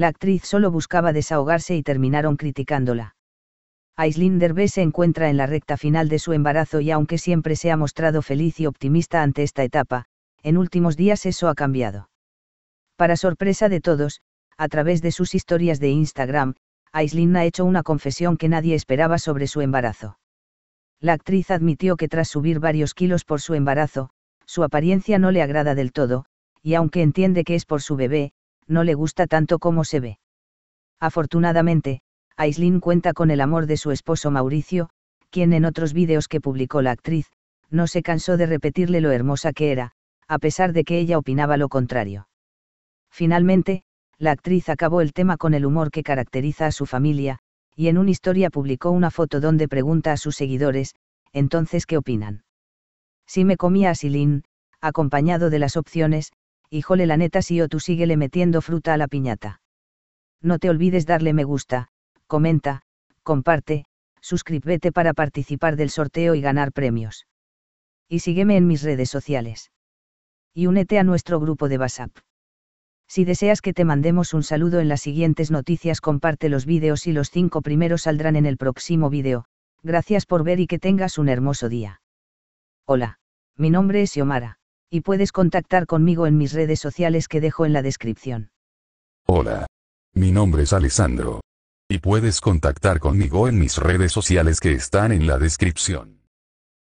la actriz solo buscaba desahogarse y terminaron criticándola. Aislinn Derbe se encuentra en la recta final de su embarazo y aunque siempre se ha mostrado feliz y optimista ante esta etapa, en últimos días eso ha cambiado. Para sorpresa de todos, a través de sus historias de Instagram, Aislinn ha hecho una confesión que nadie esperaba sobre su embarazo. La actriz admitió que tras subir varios kilos por su embarazo, su apariencia no le agrada del todo, y aunque entiende que es por su bebé, no le gusta tanto como se ve. Afortunadamente, Aislinn cuenta con el amor de su esposo Mauricio, quien en otros vídeos que publicó la actriz, no se cansó de repetirle lo hermosa que era, a pesar de que ella opinaba lo contrario. Finalmente, la actriz acabó el tema con el humor que caracteriza a su familia, y en una historia publicó una foto donde pregunta a sus seguidores, entonces ¿qué opinan? Si me comía a acompañado de las opciones, híjole la neta si o tú síguele metiendo fruta a la piñata. No te olvides darle me gusta, comenta, comparte, suscríbete para participar del sorteo y ganar premios. Y sígueme en mis redes sociales. Y únete a nuestro grupo de WhatsApp. Si deseas que te mandemos un saludo en las siguientes noticias, comparte los vídeos y los cinco primeros saldrán en el próximo vídeo. Gracias por ver y que tengas un hermoso día. Hola, mi nombre es Yomara y puedes contactar conmigo en mis redes sociales que dejo en la descripción. Hola. Mi nombre es Alessandro. Y puedes contactar conmigo en mis redes sociales que están en la descripción.